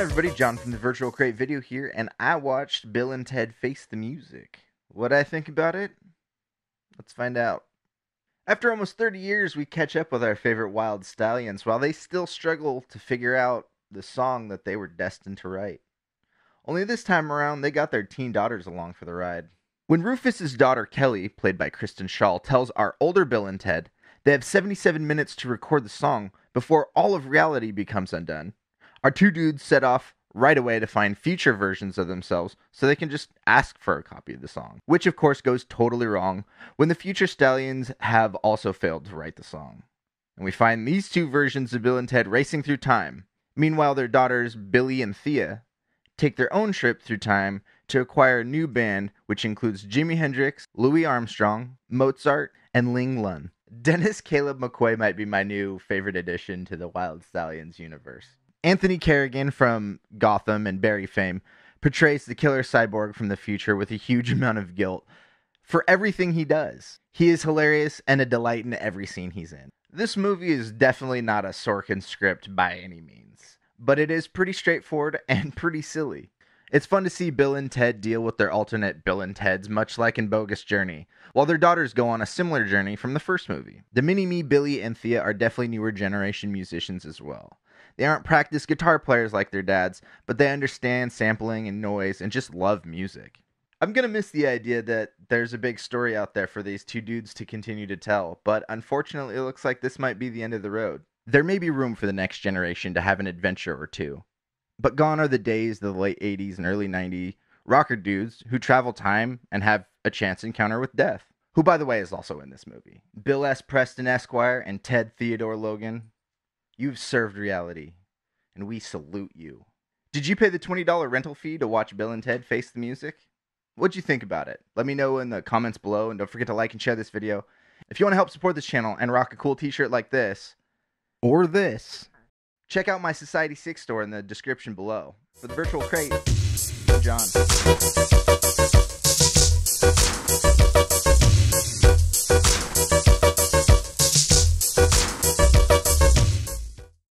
everybody, John from the Virtual Crate Video here, and I watched Bill and Ted Face the Music. What I think about it? Let's find out. After almost 30 years, we catch up with our favorite wild stallions while they still struggle to figure out the song that they were destined to write. Only this time around, they got their teen daughters along for the ride. When Rufus's daughter Kelly, played by Kristen Shaw, tells our older Bill and Ted they have 77 minutes to record the song before all of reality becomes undone, our two dudes set off right away to find future versions of themselves so they can just ask for a copy of the song, which of course goes totally wrong when the future stallions have also failed to write the song. And we find these two versions of Bill and Ted racing through time. Meanwhile, their daughters, Billy and Thea, take their own trip through time to acquire a new band, which includes Jimi Hendrix, Louis Armstrong, Mozart, and Ling Lun. Dennis Caleb McCoy might be my new favorite addition to the Wild Stallions universe. Anthony Kerrigan from Gotham and Barry fame portrays the killer cyborg from the future with a huge amount of guilt for everything he does. He is hilarious and a delight in every scene he's in. This movie is definitely not a Sorkin script by any means but it is pretty straightforward and pretty silly. It's fun to see Bill and Ted deal with their alternate Bill and Teds, much like in Bogus Journey, while their daughters go on a similar journey from the first movie. The Mini Me, Billy, and Thea are definitely newer generation musicians as well. They aren't practiced guitar players like their dads, but they understand sampling and noise and just love music. I'm gonna miss the idea that there's a big story out there for these two dudes to continue to tell, but unfortunately, it looks like this might be the end of the road. There may be room for the next generation to have an adventure or two, but gone are the days of the late 80s and early 90s rocker dudes who travel time and have a chance encounter with death, who, by the way, is also in this movie. Bill S. Preston Esquire and Ted Theodore Logan, you've served reality, and we salute you. Did you pay the $20 rental fee to watch Bill and Ted face the music? What'd you think about it? Let me know in the comments below, and don't forget to like and share this video. If you want to help support this channel and rock a cool t shirt like this, or this, check out my Society 6 store in the description below. For the virtual crate, John.